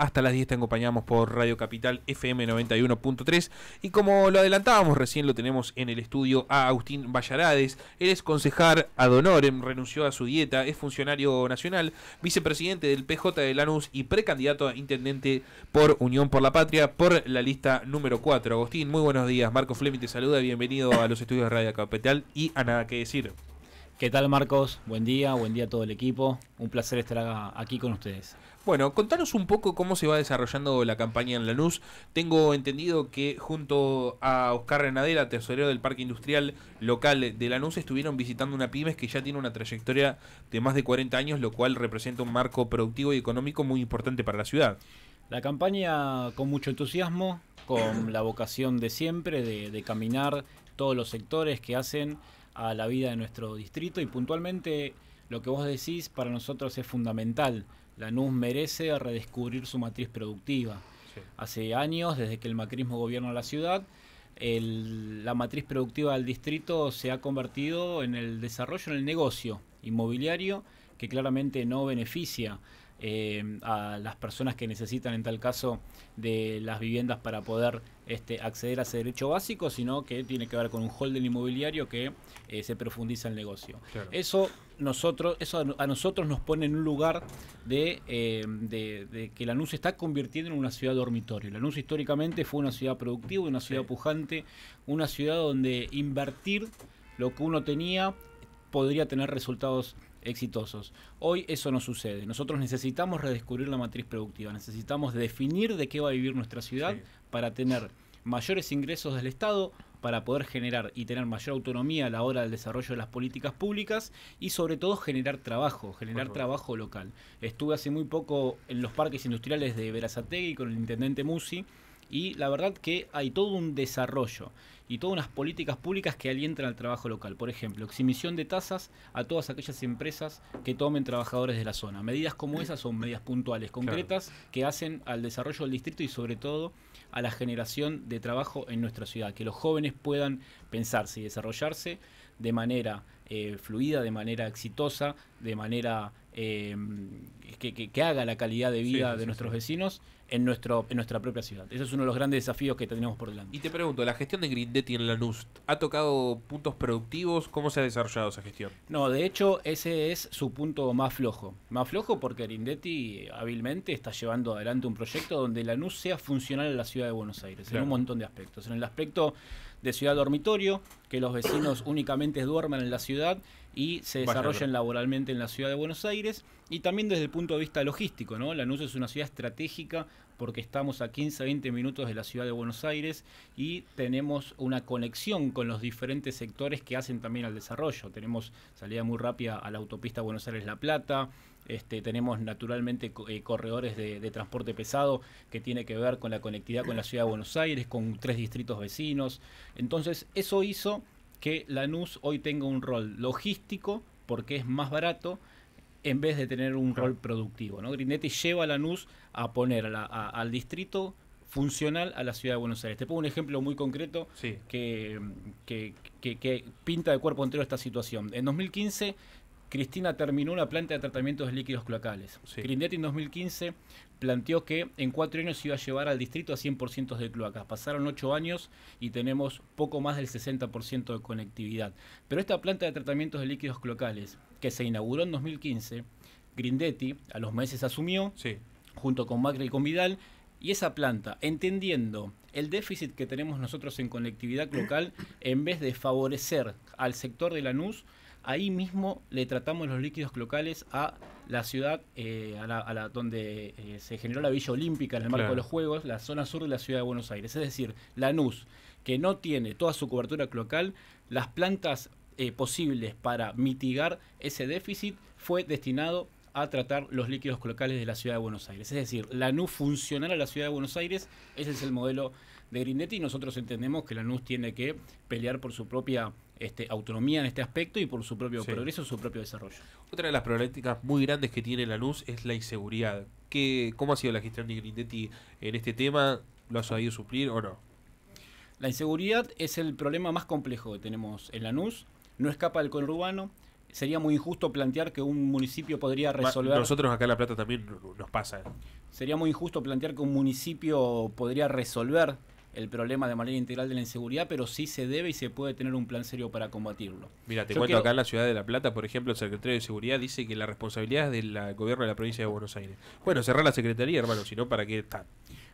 Hasta las 10 te acompañamos por Radio Capital FM 91.3 y como lo adelantábamos recién lo tenemos en el estudio a Agustín Vallarades. Él es concejal ad honorem, renunció a su dieta, es funcionario nacional, vicepresidente del PJ de Lanús y precandidato a intendente por Unión por la Patria por la lista número 4. Agustín, muy buenos días. Marcos Fleming te saluda, bienvenido a los estudios de Radio Capital y a nada que decir. ¿Qué tal Marcos? Buen día, buen día a todo el equipo. Un placer estar aquí con ustedes. Bueno, contanos un poco cómo se va desarrollando la campaña en Lanús. Tengo entendido que junto a Oscar Renadera, tesorero del Parque Industrial Local de Lanús, estuvieron visitando una pymes que ya tiene una trayectoria de más de 40 años, lo cual representa un marco productivo y económico muy importante para la ciudad. La campaña con mucho entusiasmo, con la vocación de siempre de, de caminar todos los sectores que hacen a la vida de nuestro distrito y puntualmente lo que vos decís para nosotros es fundamental. La NUS merece redescubrir su matriz productiva. Hace años, desde que el macrismo gobierna la ciudad, la matriz productiva del distrito se ha convertido en el desarrollo, en el negocio inmobiliario, que claramente no beneficia Em, a las personas que necesitan en tal caso de las viviendas para poder este, acceder a ese derecho básico, sino que tiene que ver con un holding inmobiliario que eh, se profundiza el negocio. Eso nosotros, eso a nosotros nos pone en un lugar em, de, que Lanús se está convirtiendo en una ciudad dormitorio. Lanús históricamente fue una ciudad productiva, una ciudad pujante, una ciudad donde invertir lo que uno tenía podría tener resultados exitosos. Hoy eso no sucede. Nosotros necesitamos redescubrir la matriz productiva, necesitamos definir de qué va a vivir nuestra ciudad para tener mayores ingresos del Estado, para poder generar y tener mayor autonomía a la hora del desarrollo de las políticas públicas y sobre todo generar trabajo, generar trabajo local. Estuve hace muy poco en los parques industriales de Verazategui con el intendente Musi y la verdad que hay todo un desarrollo y todas unas políticas públicas que alientan al trabajo local. Por ejemplo, exhibición de tasas a todas aquellas empresas que tomen trabajadores de la zona. Medidas como esas son medidas puntuales, concretas, que hacen al desarrollo del distrito y sobre todo a la generación de trabajo en nuestra ciudad, que los jóvenes puedan pensarse y desarrollarse de manera eh, fluida, de manera exitosa, de manera eh, que, haga la calidad de vida de nuestros vecinos en, nuestro, en nuestra propia ciudad. Ese es uno de los grandes desafíos que tenemos por delante. Y te pregunto, la gestión de Grindetti en Lanús, ¿ha tocado puntos productivos? ¿Cómo se ha desarrollado esa gestión? No, de hecho, ese es su punto más flojo. Más flojo porque Grindetti eh, hábilmente está llevando adelante un proyecto donde Lanús sea funcional en la ciudad de Buenos Aires, en un montón de aspectos. En el aspecto de ciudad dormitorio, que los vecinos únicamente duerman en la ciudad y se desarrollan laboralmente en la ciudad de Buenos Aires y también desde el punto de vista logístico, ¿no? Lanús es una ciudad estratégica porque estamos a 15 20 minutos de la ciudad de Buenos Aires y tenemos una conexión con los diferentes sectores que hacen también al desarrollo. Tenemos salida muy rápida a la autopista Buenos Aires-La Plata, este, tenemos naturalmente eh, corredores de, de, transporte pesado que tiene que ver con la conectividad con la ciudad de Buenos Aires, con tres distritos vecinos. Entonces, eso hizo que Lanús hoy tenga un rol logístico porque es más barato en vez de tener un rol productivo. ¿no? lleva a Lanús a poner al distrito funcional a la ciudad de Buenos Aires. Te pongo un ejemplo muy concreto que, que, que, pinta de cuerpo entero esta situación. En 2015 Cristina terminó una planta de tratamientos de líquidos cloacales. Grindetti en 2015 planteó que en cuatro años se iba a llevar al distrito a 100% de cloacas. Pasaron ocho años y tenemos poco más del 60% de conectividad. Pero esta planta de tratamientos de líquidos cloacales, que se inauguró en 2015, Grindetti a los meses asumió, junto con Macri y con Vidal, y esa planta, entendiendo el déficit que tenemos nosotros en conectividad cloacal, en vez de favorecer al sector de la NUS, Ahí mismo le tratamos los líquidos locales a la ciudad, eh, a, la, donde eh, se generó la Villa Olímpica en el marco de los Juegos, la zona sur de la ciudad de Buenos Aires. Es decir, la Lanús, que no tiene toda su cobertura cloacal, las plantas eh, posibles para mitigar ese déficit fue destinado a tratar los líquidos cloacales de la ciudad de Buenos Aires. Es decir, Lanús funcionará a la ciudad de Buenos Aires, ese es el modelo de Grindetti y nosotros entendemos que la Lanús tiene que pelear por su propia este, autonomía en este aspecto y por su propio progreso, su propio desarrollo. Otra de las problemáticas muy grandes que tiene la luz es la inseguridad. ¿Qué, ¿Cómo ha sido la gestión de Grindetti en este tema? ¿Lo ha sabido suplir o no? La inseguridad es el problema más complejo que tenemos en la Lanús. No escapa del conurbano, sería muy injusto plantear que un municipio podría resolver. Nosotros acá en La Plata también nos pasa. Sería muy injusto plantear que un municipio podría resolver el problema de manera integral de la inseguridad, pero sí se debe y se puede tener un plan serio para combatirlo. Mira, te cuento acá en la ciudad de La Plata, por ejemplo, el secretario de Seguridad dice que la responsabilidad es del gobierno de la provincia de Buenos Aires. Bueno, cerrar la secretaría, hermano, si no, ¿para qué está?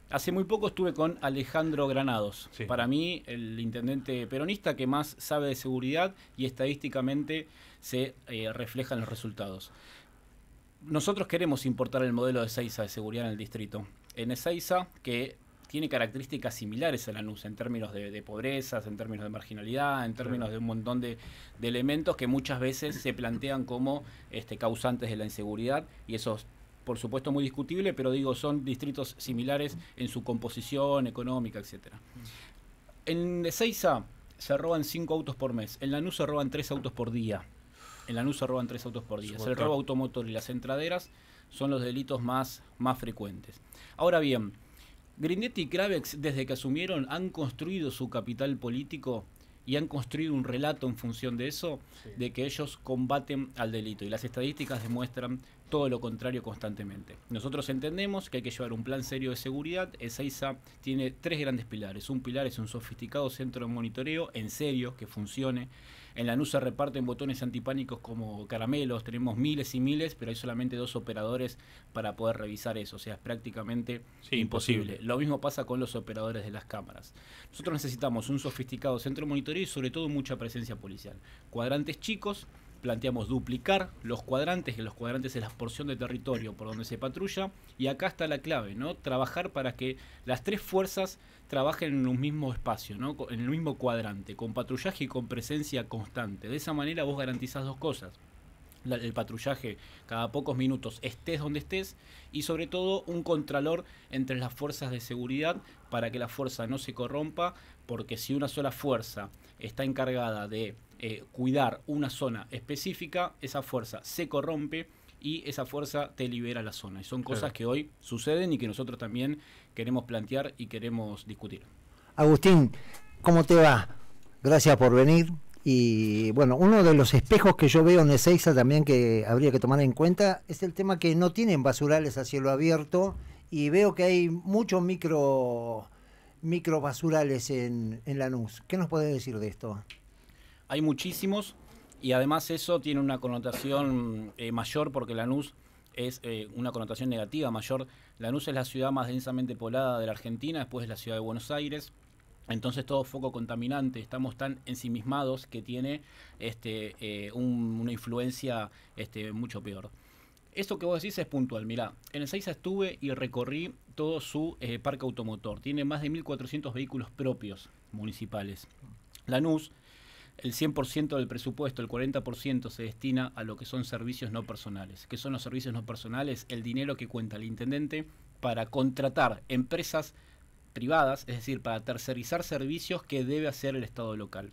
Hace muy poco estuve con Alejandro Granados, para mí el intendente peronista que más sabe de seguridad y estadísticamente se eh, refleja reflejan los resultados. Nosotros queremos importar el modelo de ESAISA, de seguridad en el distrito. En ESAISA, que tiene características similares a Lanús en términos de, pobrezas, en términos de marginalidad, en términos de un montón de, elementos que muchas veces se plantean como este, causantes de la inseguridad y eso es por supuesto muy discutible, pero digo, son distritos similares en su composición económica, etc. En Ezeiza se roban cinco autos por mes, en Lanús se roban tres autos por día. En Lanús se roban tres autos por día. El robo automotor y las entraderas son los delitos más, más frecuentes. Ahora bien, Grindetti y Krabex, desde que asumieron, han construido su capital político y han construido un relato en función de eso, de que ellos combaten al delito. Y las estadísticas demuestran todo lo contrario constantemente. Nosotros entendemos que hay que llevar un plan serio de seguridad. esaisa tiene tres grandes pilares. Un pilar es un sofisticado centro de monitoreo, en serio, que funcione en Lanús se reparten botones antipánicos como caramelos, tenemos miles y miles, pero hay solamente dos operadores para poder revisar eso, o sea, es prácticamente imposible. Lo mismo pasa con los operadores de las cámaras. Nosotros necesitamos un sofisticado centro de monitoreo y sobre todo mucha presencia policial. Cuadrantes chicos, planteamos duplicar los cuadrantes, que los cuadrantes es la porción de territorio por donde se patrulla, y acá está la clave, ¿no? Trabajar para que las tres fuerzas trabajen en un mismo espacio, ¿no? En el mismo cuadrante, con patrullaje y con presencia constante. De esa manera vos garantizás dos cosas. el patrullaje cada pocos minutos, estés donde estés, y sobre todo un contralor entre las fuerzas de seguridad para que la fuerza no se corrompa, porque si una sola fuerza está encargada de eh, cuidar una zona específica, esa fuerza se corrompe y esa fuerza te libera la zona. Y son cosas que hoy suceden y que nosotros también queremos plantear y queremos discutir. Agustín, ¿cómo te va? Gracias por venir. Y bueno, uno de los espejos que yo veo en Ezeiza también que habría que tomar en cuenta es el tema que no tienen basurales a cielo abierto y veo que hay muchos micro, basurales en, la Lanús. ¿Qué nos podés decir de esto? Hay muchísimos y además eso tiene una connotación eh, mayor porque Lanús es eh, una connotación negativa mayor. Lanús es la ciudad más densamente poblada de la Argentina, después es la ciudad de Buenos Aires. Entonces todo foco contaminante, estamos tan ensimismados que tiene este, eh, una influencia este, mucho peor. Esto que vos decís es puntual, mirá, en el 6 estuve y recorrí todo su parque automotor, tiene más de 1.400 vehículos propios municipales. Lanús el 100% del presupuesto, el 40% se destina a lo que son servicios no personales. ¿Qué son los servicios no personales? El dinero que cuenta el intendente para contratar empresas privadas, es decir, para tercerizar servicios que debe hacer el Estado local.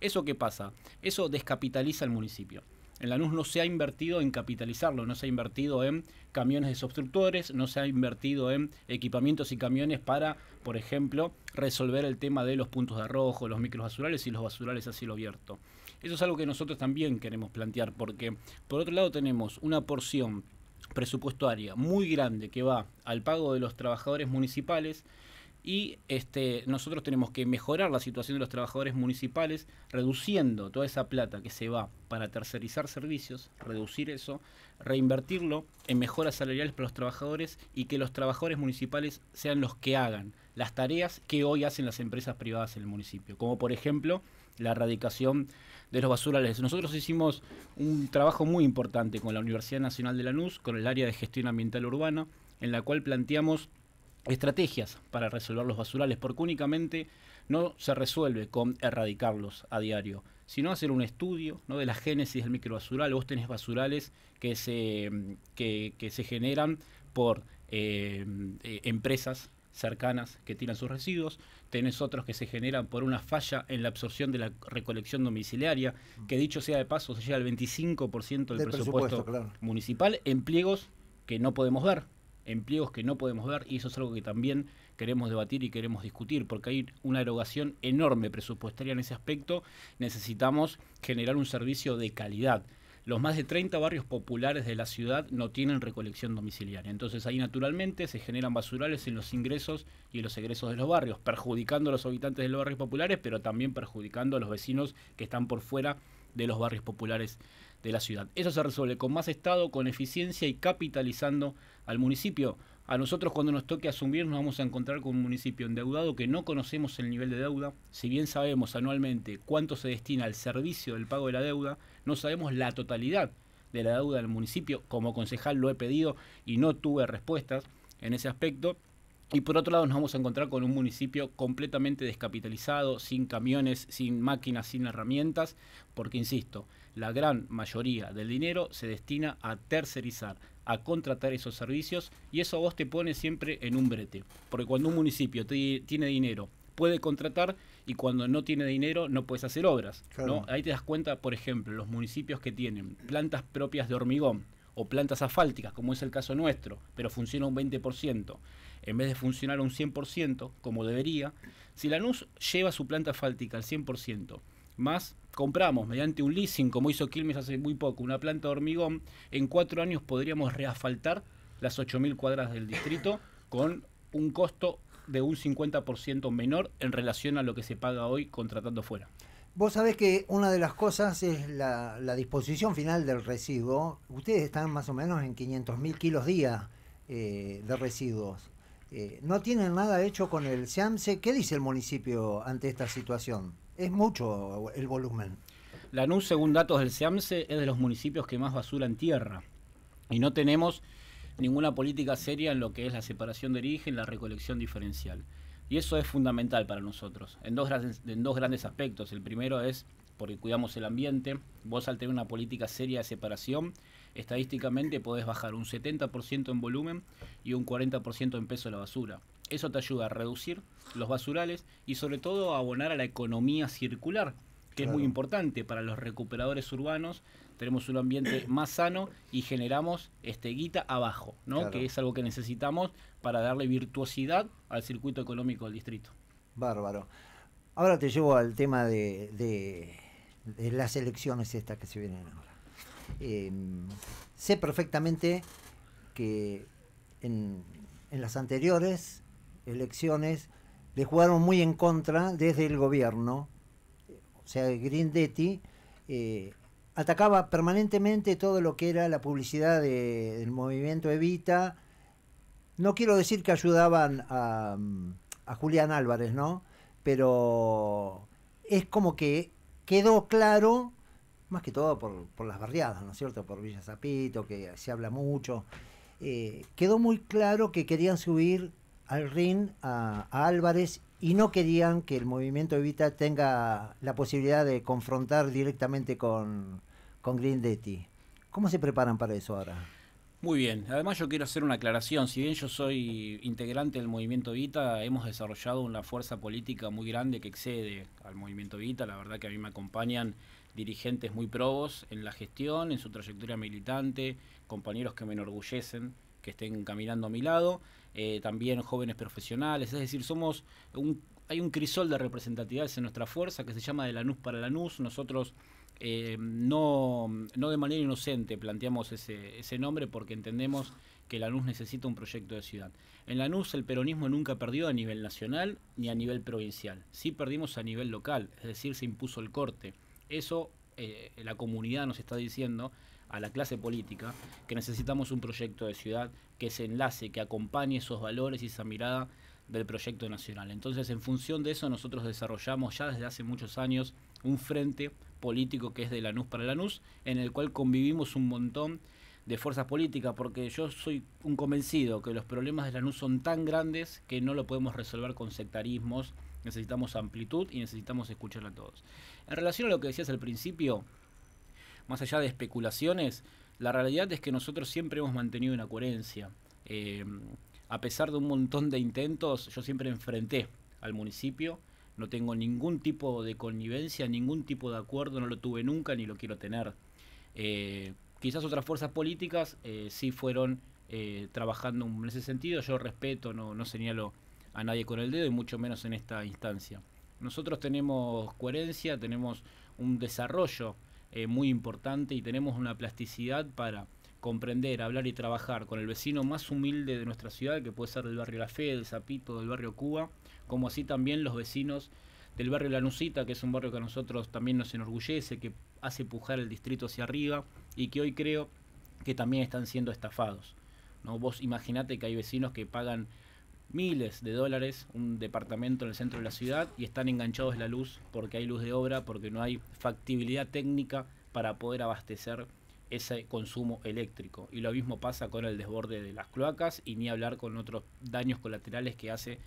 ¿Eso qué pasa? Eso descapitaliza el municipio. En Lanús no se ha invertido en capitalizarlo, no se ha invertido en camiones desobstructores, no se ha invertido en equipamientos y camiones para, por ejemplo, resolver el tema de los puntos de arrojo, los microbasurales y los basurales a cielo abierto. Eso es algo que nosotros también queremos plantear porque, por otro lado, tenemos una porción presupuestaria muy grande que va al pago de los trabajadores municipales, y este, nosotros tenemos que mejorar la situación de los trabajadores municipales reduciendo toda esa plata que se va para tercerizar servicios, reducir eso, reinvertirlo en mejoras salariales para los trabajadores y que los trabajadores municipales sean los que hagan las tareas que hoy hacen las empresas privadas en el municipio, como por ejemplo la erradicación de los basurales. Nosotros hicimos un trabajo muy importante con la Universidad Nacional de Lanús, con el área de gestión ambiental urbana, en la cual planteamos estrategias para resolver los basurales, porque únicamente no se resuelve con erradicarlos a diario, sino hacer un estudio ¿no? de la génesis del microbasural. Vos tenés basurales que se, mm, que, se generan por eh, eh, empresas cercanas que tiran sus residuos, tenés otros que se generan por una falla en la absorción de la recolección domiciliaria, que dicho sea de paso se llega al 25% del, presupuesto, municipal en pliegos que no podemos ver, empleos que no podemos ver y eso es algo que también queremos debatir y queremos discutir, porque hay una erogación enorme presupuestaria en ese aspecto, necesitamos generar un servicio de calidad. Los más de 30 barrios populares de la ciudad no tienen recolección domiciliaria, entonces ahí naturalmente se generan basurales en los ingresos y en los egresos de los barrios, perjudicando a los habitantes de los barrios populares, pero también perjudicando a los vecinos que están por fuera de los barrios populares de la ciudad. Eso se resuelve con más Estado, con eficiencia y capitalizando al municipio. A nosotros cuando nos toque asumir nos vamos a encontrar con un municipio endeudado que no conocemos el nivel de deuda, si bien sabemos anualmente cuánto se destina al servicio del pago de la deuda, no sabemos la totalidad de la deuda del municipio, como concejal lo he pedido y no tuve respuestas en ese aspecto. Y por otro lado nos vamos a encontrar con un municipio completamente descapitalizado, sin camiones, sin máquinas, sin herramientas, porque, insisto, la gran mayoría del dinero se destina a tercerizar a contratar esos servicios y eso a vos te pone siempre en un brete. Porque cuando un municipio tiene dinero, puede contratar y cuando no tiene dinero no puedes hacer obras. ¿no? Ahí te das cuenta, por ejemplo, los municipios que tienen plantas propias de hormigón o plantas asfálticas, como es el caso nuestro, pero funciona un 20%, en vez de funcionar un 100%, como debería, si la luz lleva su planta asfáltica al 100%, más compramos mediante un leasing, como hizo Quilmes hace muy poco, una planta de hormigón, en cuatro años podríamos reasfaltar las 8.000 cuadras del distrito con un costo de un 50% menor en relación a lo que se paga hoy contratando fuera. Vos sabés que una de las cosas es la, disposición final del residuo. Ustedes están más o menos en 500.000 kilos día eh, de residuos. Eh, no tienen nada hecho con el SEAMSE. ¿Qué dice el municipio ante esta situación? es mucho el volumen. Lanús, según datos del SEAMSE, es de los municipios que más basura tierra. Y no tenemos ninguna política seria en lo que es la separación de origen, la recolección diferencial. Y eso es fundamental para nosotros, en dos, en dos grandes aspectos. El primero es porque cuidamos el ambiente, vos al una política seria de separación, estadísticamente podés bajar un 70% en volumen y un 40% en peso de la basura. Eso te ayuda a reducir los basurales y sobre todo a abonar a la economía circular, que es muy importante para los recuperadores urbanos. Tenemos un ambiente más sano y generamos este guita abajo, ¿no? Que es algo que necesitamos para darle virtuosidad al circuito económico del distrito. Bárbaro. Ahora te llevo al tema de, de las elecciones estas que se vienen ahora. Em, sé perfectamente que en, las anteriores elecciones le jugaron muy en contra desde el gobierno. O sea, Grindetti eh, atacaba permanentemente todo lo que era la publicidad del movimiento Evita. No quiero decir que ayudaban a, a Julián Álvarez, ¿no? Pero es como que quedó claro más que todo por, por las barriadas, ¿no es cierto? Por Villa Zapito, que se habla mucho. Eh, quedó muy claro que querían subir al RIN a, Álvarez y no querían que el movimiento Evita tenga la posibilidad de confrontar directamente con, con Grindetti. ¿Cómo se preparan para eso ahora? Muy bien, además yo quiero hacer una aclaración, si bien yo soy integrante del movimiento Evita, hemos desarrollado una fuerza política muy grande que excede al movimiento Evita, la verdad que a mí me acompañan dirigentes muy probos en la gestión, en su trayectoria militante, compañeros que me enorgullecen que estén caminando a mi lado, eh, también jóvenes profesionales, es decir, somos hay un crisol de representatividades en nuestra fuerza que se llama de Lanús para la Lanús, nosotros eh, no, no de manera inocente planteamos ese, ese nombre porque entendemos que la Lanús necesita un proyecto de ciudad. En la Lanús el peronismo nunca perdió a nivel nacional ni a nivel provincial, sí perdimos a nivel local, es decir, se impuso el corte eso eh, la comunidad nos está diciendo a la clase política que necesitamos un proyecto de ciudad que se enlace, que acompañe esos valores y esa mirada del proyecto nacional. Entonces, en función de eso, nosotros desarrollamos ya desde hace muchos años un frente político que es de Lanús para Lanús, en el cual convivimos un montón de fuerzas políticas, porque yo soy un convencido que los problemas de Lanús son tan grandes que no lo podemos resolver con sectarismos Necesitamos amplitud y necesitamos escuchar a todos. En relación a lo que decías al principio, más allá de especulaciones, la realidad es que nosotros siempre hemos mantenido una coherencia. Eh, a pesar de un montón de intentos, yo siempre enfrenté al municipio. No tengo ningún tipo de connivencia, ningún tipo de acuerdo, no lo tuve nunca ni lo quiero tener. Eh, quizás otras fuerzas políticas eh, sí fueron trabajando en ese sentido. Yo respeto, no, no señalo a nadie con el dedo y mucho menos en esta instancia. Nosotros tenemos coherencia, tenemos un desarrollo eh, muy importante y tenemos una plasticidad para comprender, hablar y trabajar con el vecino más humilde de nuestra ciudad, que puede ser del barrio La Fe, del Zapito, del barrio Cuba, como así también los vecinos del barrio La Nucita, que es un barrio que a nosotros también nos enorgullece, que hace pujar el distrito hacia arriba y que hoy creo que también están siendo estafados. ¿no? Vos imaginate que hay vecinos que pagan miles de dólares un departamento en el centro de la ciudad y están enganchados la luz porque hay luz de obra, porque no hay factibilidad técnica para poder abastecer ese consumo eléctrico. Y lo mismo pasa con el desborde de las cloacas y ni hablar con otros daños colaterales que hace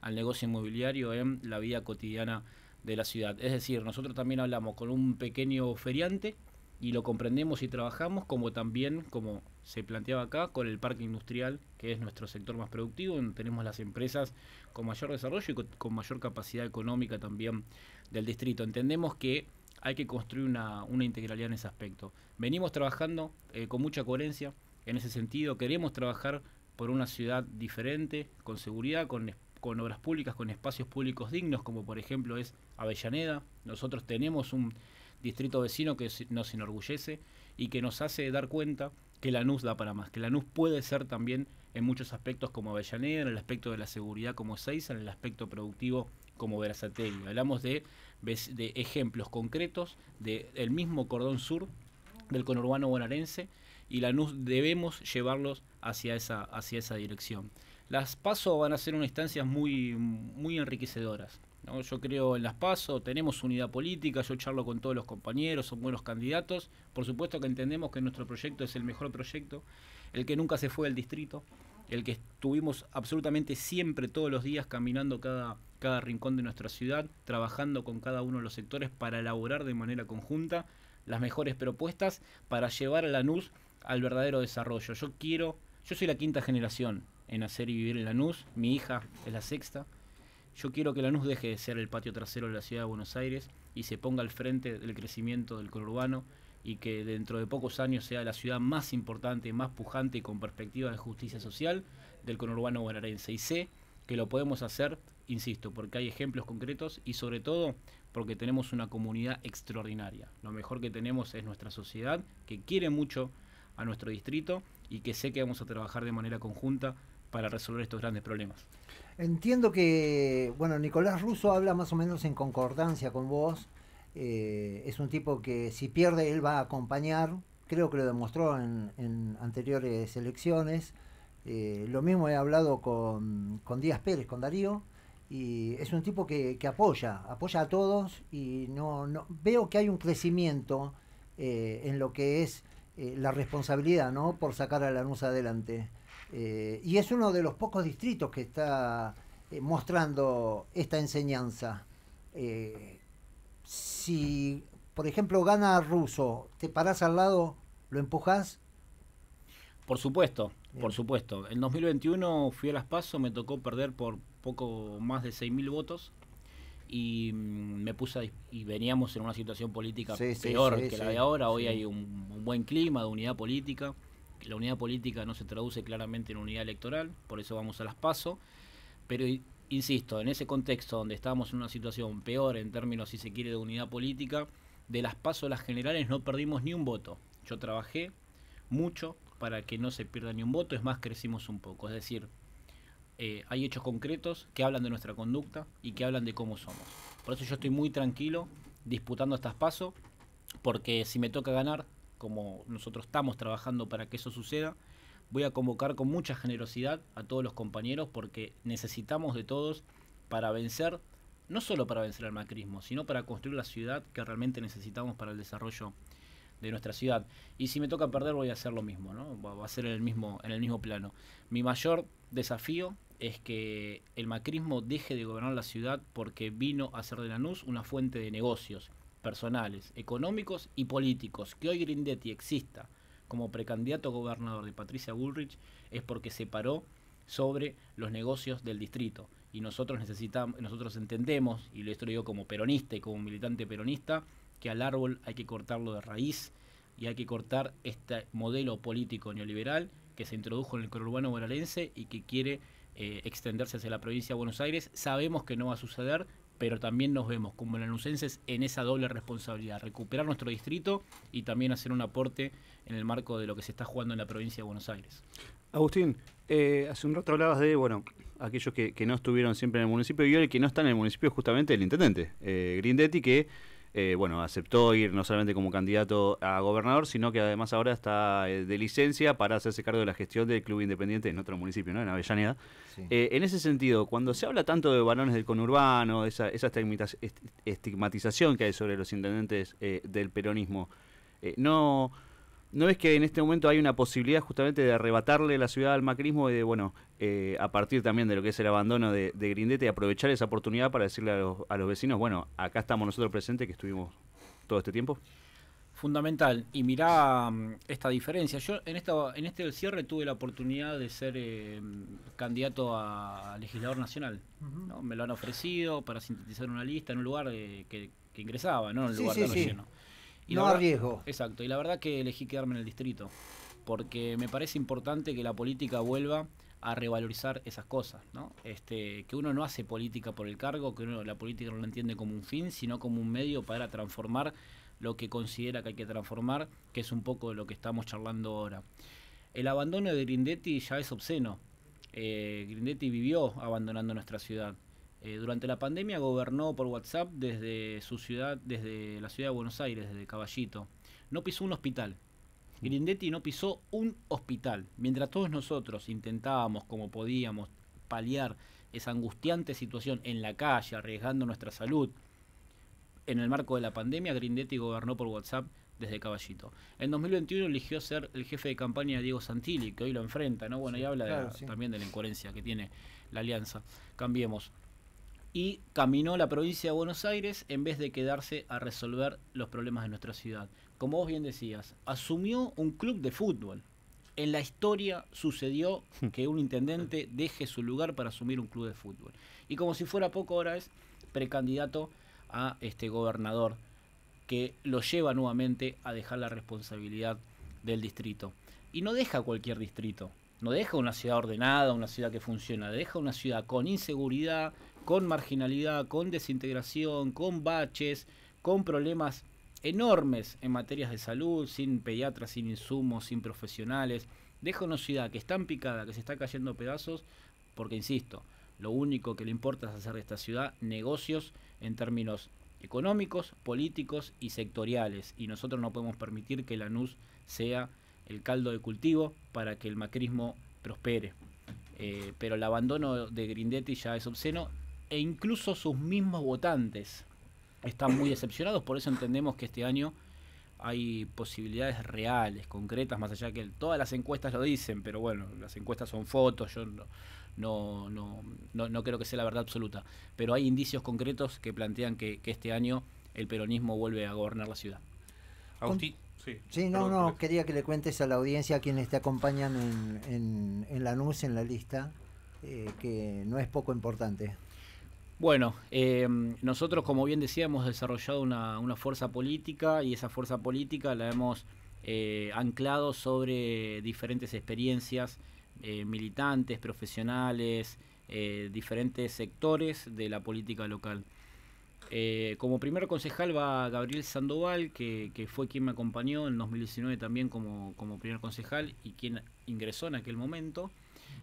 al negocio inmobiliario en la vida cotidiana de la ciudad. Es decir, nosotros también hablamos con un pequeño feriante y lo comprendemos y trabajamos como también como se planteaba acá con el parque industrial, que es nuestro sector más productivo, donde tenemos las empresas con mayor desarrollo y con, mayor capacidad económica también del distrito. Entendemos que hay que construir una, integralidad en ese aspecto. Venimos trabajando eh, con mucha coherencia en ese sentido, queremos trabajar por una ciudad diferente, con seguridad, con, con obras públicas, con espacios públicos dignos, como por ejemplo es Avellaneda. Nosotros tenemos un distrito vecino que nos enorgullece y que nos hace dar cuenta que la Lanús da para más, que la Lanús puede ser también en muchos aspectos como Avellaneda, en el aspecto de la seguridad como Seiza, en el aspecto productivo como Berasatelio. Hablamos de, ejemplos concretos del mismo cordón sur del conurbano bonaerense y la Lanús debemos llevarlos hacia esa, hacia esa dirección. Las PASO van a ser unas instancias muy, muy enriquecedoras. Yo creo en las PASO, tenemos unidad política, yo charlo con todos los compañeros, son buenos candidatos. Por supuesto que entendemos que nuestro proyecto es el mejor proyecto, el que nunca se fue al distrito, el que estuvimos absolutamente siempre todos los días caminando cada, cada rincón de nuestra ciudad, trabajando con cada uno de los sectores para elaborar de manera conjunta las mejores propuestas para llevar a Lanús al verdadero desarrollo. Yo quiero, yo soy la quinta generación en hacer y vivir en Lanús, mi hija es la sexta. Yo quiero que Lanús deje de ser el patio trasero de la ciudad de Buenos Aires y se ponga al frente del crecimiento del conurbano y que dentro de pocos años sea la ciudad más importante, más pujante y con perspectiva de justicia social del conurbano bonaerense. Y sé que lo podemos hacer, insisto, porque hay ejemplos concretos y sobre todo porque tenemos una comunidad extraordinaria. Lo mejor que tenemos es nuestra sociedad que quiere mucho a nuestro distrito y que sé que vamos a trabajar de manera conjunta para resolver estos grandes problemas. Entiendo que, bueno, Nicolás Russo habla más o menos en concordancia con vos. Eh, es un tipo que si pierde él va a acompañar, creo que lo demostró en, anteriores elecciones. Eh, lo mismo he hablado con, Díaz Pérez, con Darío, y es un tipo que, apoya, apoya a todos y no, no veo que hay un crecimiento eh, en lo que es la responsabilidad ¿no? por sacar a la nusa adelante. Eh, y es uno de los pocos distritos que está eh, mostrando esta enseñanza. Eh, si, por ejemplo, gana Russo, ¿te parás al lado, lo empujas Por supuesto, por supuesto. En 2021 fui a las PASO, me tocó perder por poco más de 6.000 votos y mm, me puse y veníamos en una situación política peor que la de ahora. Hoy hay un buen clima de unidad política. La unidad política no se traduce claramente en unidad electoral, por eso vamos a las paso. Pero insisto, en ese contexto donde estábamos en una situación peor en términos, si se quiere, de unidad política, de las pasos a las generales no perdimos ni un voto. Yo trabajé mucho para que no se pierda ni un voto, es más, crecimos un poco. Es decir, eh, hay hechos concretos que hablan de nuestra conducta y que hablan de cómo somos. Por eso yo estoy muy tranquilo disputando estas pasos, porque si me toca ganar, como nosotros estamos trabajando para que eso suceda, voy a convocar con mucha generosidad a todos los compañeros porque necesitamos de todos para vencer, no solo para vencer al macrismo, sino para construir la ciudad que realmente necesitamos para el desarrollo de nuestra ciudad. Y si me toca perder voy a hacer lo mismo, ¿no? Va a ser en el mismo, en el mismo plano. Mi mayor desafío es que el macrismo deje de gobernar la ciudad porque vino a hacer de Lanús una fuente de negocios personales, económicos y políticos que hoy Grindetti exista como precandidato gobernador de Patricia Bullrich es porque se paró sobre los negocios del distrito. Y nosotros necesitamos, nosotros entendemos, y esto lo digo como peronista y como militante peronista, que al árbol hay que cortarlo de raíz y hay que cortar este modelo político neoliberal que se introdujo en el conurbano bonaerense y que quiere eh, extenderse hacia la provincia de Buenos Aires. Sabemos que no va a suceder, pero también nos vemos como lanucenses en esa doble responsabilidad, recuperar nuestro distrito y también hacer un aporte en el marco de lo que se está jugando en la provincia de Buenos Aires. Agustín, eh, hace un rato hablabas de, bueno, aquellos que, no estuvieron siempre en el municipio y el que no está en el municipio es justamente el intendente, eh, Grindetti, que eh, bueno, aceptó ir no solamente como candidato a gobernador, sino que además ahora está eh, de licencia para hacerse cargo de la gestión del Club Independiente en otro municipio, ¿no? En Avellaneda. Eh, en ese sentido, cuando se habla tanto de varones del conurbano, esa, estigmatización que hay sobre los intendentes del peronismo, no... ¿No ves que en este momento hay una posibilidad justamente de arrebatarle la ciudad al macrismo y de, bueno, eh, a partir también de lo que es el abandono de, de Grindete, aprovechar esa oportunidad para decirle a los, a los vecinos, bueno, acá estamos nosotros presentes que estuvimos todo este tiempo? Fundamental. Y mirá mm, esta diferencia. Yo en, esta, en este cierre tuve la oportunidad de ser eh, candidato a legislador nacional. ¿no? Me lo han ofrecido para sintetizar una lista en un lugar eh, que, ingresaba, no en un lugar de relleno. Y no arriesgo. Exacto, y la verdad que elegí quedarme en el distrito, porque me parece importante que la política vuelva a revalorizar esas cosas, ¿no? Este, que uno no hace política por el cargo, que la política no la entiende como un fin, sino como un medio para transformar lo que considera que hay que transformar, que es un poco lo que estamos charlando ahora. El abandono de Grindetti ya es obsceno. Eh, Grindetti vivió abandonando nuestra ciudad. Eh, durante la pandemia gobernó por WhatsApp desde su ciudad, desde la ciudad de Buenos Aires, desde Caballito. No pisó un hospital. Grindetti no pisó un hospital. Mientras todos nosotros intentábamos como podíamos paliar esa angustiante situación en la calle, arriesgando nuestra salud, en el marco de la pandemia, Grindetti gobernó por WhatsApp desde Caballito. En 2021 eligió ser el jefe de campaña de Diego Santilli, que hoy lo enfrenta, ¿no? Bueno, y habla también de la incoherencia que tiene la alianza. Cambiemos y caminó la provincia de Buenos Aires en vez de quedarse a resolver los problemas de nuestra ciudad. Como vos bien decías, asumió un club de fútbol. En la historia sucedió hmm. que un intendente deje su lugar para asumir un club de fútbol. Y como si fuera poco, ahora es precandidato a este gobernador que lo lleva nuevamente a dejar la responsabilidad del distrito. Y no deja cualquier distrito, no deja una ciudad ordenada, una ciudad que funciona, deja una ciudad con inseguridad, con marginalidad, con desintegración, con baches, con problemas enormes en materias de salud, sin pediatras, sin insumos, sin profesionales, conocida que está en picada, que se está cayendo pedazos, porque insisto, lo único que le importa es hacer de esta ciudad negocios en términos económicos, políticos y sectoriales. Y nosotros no podemos permitir que la Lanús sea el caldo de cultivo para que el macrismo prospere. Eh, pero el abandono de Grindetti ya es obsceno e incluso sus mismos votantes están muy decepcionados, por eso entendemos que este año hay posibilidades reales, concretas, más allá que todas las encuestas lo dicen, pero bueno, las encuestas son fotos, yo no, no, no, no, creo que sea la verdad absoluta, pero hay indicios concretos que plantean que, este año el peronismo vuelve a gobernar la ciudad. Agustín. Sí, no, no, quería que le cuentes a la audiencia, a quienes te acompañan en, en, la luz, en la lista, eh, que no es poco importante. Bueno, em, nosotros, como bien decía, hemos desarrollado una, fuerza política y esa fuerza política la hemos eh, anclado sobre diferentes experiencias eh, militantes, profesionales, eh, diferentes sectores de la política local. como primer concejal va Gabriel Sandoval, que, fue quien me acompañó en 2019 también como primer concejal y quien ingresó en aquel momento.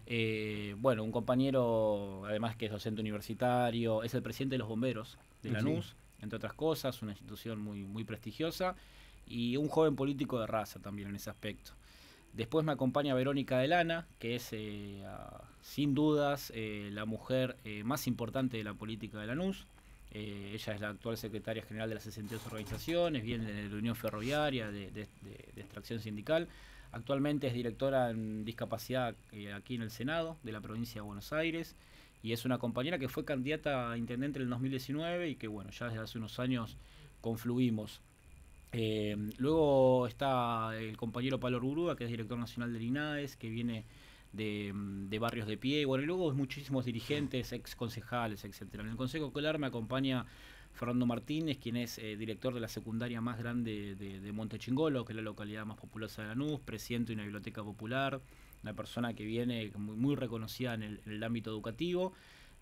Eh, bueno, un compañero, además que es docente universitario, es el presidente de los bomberos de la Lanús, entre otras cosas, una institución muy, prestigiosa, y un joven político de raza también en ese aspecto. Después me acompaña Verónica Lana, que es eh, sin dudas eh, la mujer más importante de la política de Lanús. Eh, ella es la actual secretaria general de las 62 organizaciones, viene de la Unión Ferroviaria de, Extracción Sindical. Actualmente es directora en discapacidad eh, aquí en el Senado de la provincia de Buenos Aires y es una compañera que fue candidata a intendente en el 2019 y que bueno, ya desde hace unos años confluimos. Eh, luego está el compañero Pablo Urúa, que es director nacional del INAES, que viene Mm, de, barrios de pie. Bueno, y luego muchísimos dirigentes, ex concejales, etcétera. En el Consejo Escolar me acompaña Fernando Martínez, quien es eh, director de la secundaria más grande de, Montechingolo, que es la localidad más populosa de Lanús, presidente de una biblioteca popular, una persona que viene muy, reconocida en el, ámbito educativo.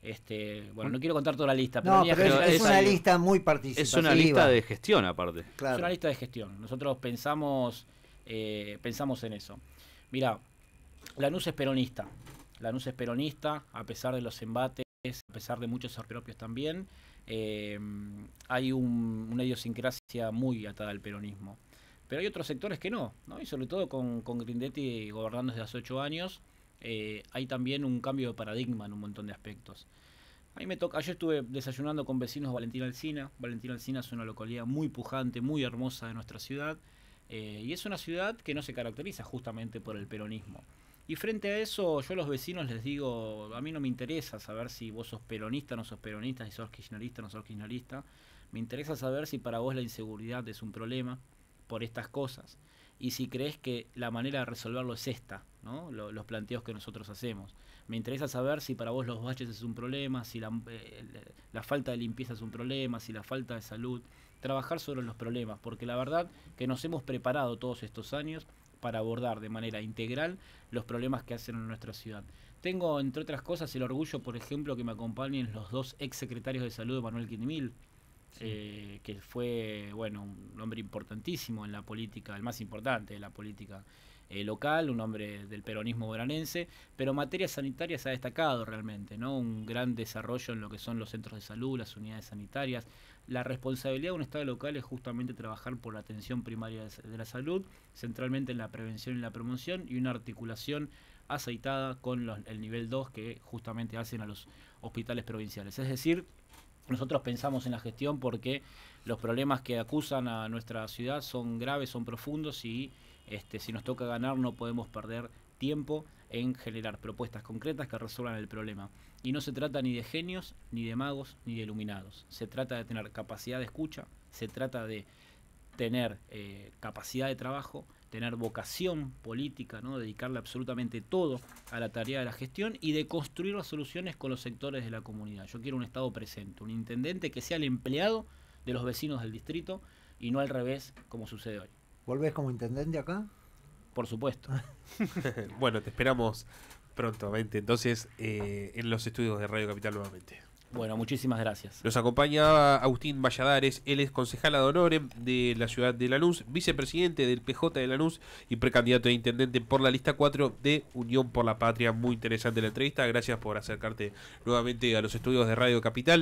Este, bueno, no quiero contar toda la lista, pero, no, es, una lista muy participativa. Es una lista de gestión aparte. Es una lista de gestión. Nosotros pensamos, eh, pensamos en eso. Mira, Lanús es peronista. Lanús es peronista, a pesar de los embates, a pesar de muchos propios también. Em, hay un, una idiosincrasia muy atada al peronismo. Pero hay otros sectores que no, ¿no? Y sobre todo con, Grindetti gobernando desde hace ocho años, eh, hay también un cambio de paradigma en un montón de aspectos. A me toca, ayer estuve desayunando con vecinos Valentina Alcina. Valentina Alcina es una localidad muy pujante, muy hermosa de nuestra ciudad. Eh, y es una ciudad que no se caracteriza justamente por el peronismo. Y frente a eso, yo a los vecinos les digo, a mí no me interesa saber si vos sos peronista no sos peronista, si sos kirchnerista no sos kirchnerista. Me interesa saber si para vos la inseguridad es un problema por estas cosas. Y si crees que la manera de resolverlo es esta, ¿no? los planteos que nosotros hacemos. Me interesa saber si para vos los baches es un problema, si eh, la falta de limpieza es un problema, si la falta de salud. Trabajar sobre los problemas, porque la verdad que nos hemos preparado todos estos años para abordar de manera integral los problemas que hacen en nuestra ciudad. Tengo, entre otras cosas, el orgullo, por ejemplo, que me acompañen los dos exsecretarios de salud de Manuel Quindimil, eh, que fue, bueno, un hombre importantísimo en la política, el más importante de la política eh, local, un hombre del peronismo veranense, pero en materia sanitaria se ha destacado realmente, ¿no? Un gran desarrollo en lo que son los centros de salud, las unidades sanitarias, la responsabilidad de un Estado local es justamente trabajar por la atención primaria de la salud, centralmente en la prevención y la promoción, y una articulación aceitada con el nivel 2 que justamente hacen a los hospitales provinciales. Es decir, nosotros pensamos en la gestión porque los problemas que acusan a nuestra ciudad son graves, son profundos y este, si nos toca ganar no podemos perder tiempo en generar propuestas concretas que resuelvan el problema. Y no se trata ni de genios, ni de magos, ni de iluminados. Se trata de tener capacidad de escucha, se trata de tener eh, capacidad de trabajo, tener vocación política, ¿no? dedicarle absolutamente todo a la tarea de la gestión y de construir las soluciones con los sectores de la comunidad. Yo quiero un Estado presente, un intendente que sea el empleado de los vecinos del distrito y no al revés como sucede hoy. ¿Volvés como intendente acá? Por supuesto. bueno, te esperamos prontamente entonces eh, en los estudios de Radio Capital nuevamente. Bueno, muchísimas gracias. Nos acompaña Agustín Valladares, él es concejal de honorem de la ciudad de Lanús, vicepresidente del PJ de Lanús y precandidato de intendente por la lista 4 de Unión por la Patria. Muy interesante la entrevista, gracias por acercarte nuevamente a los estudios de Radio Capital.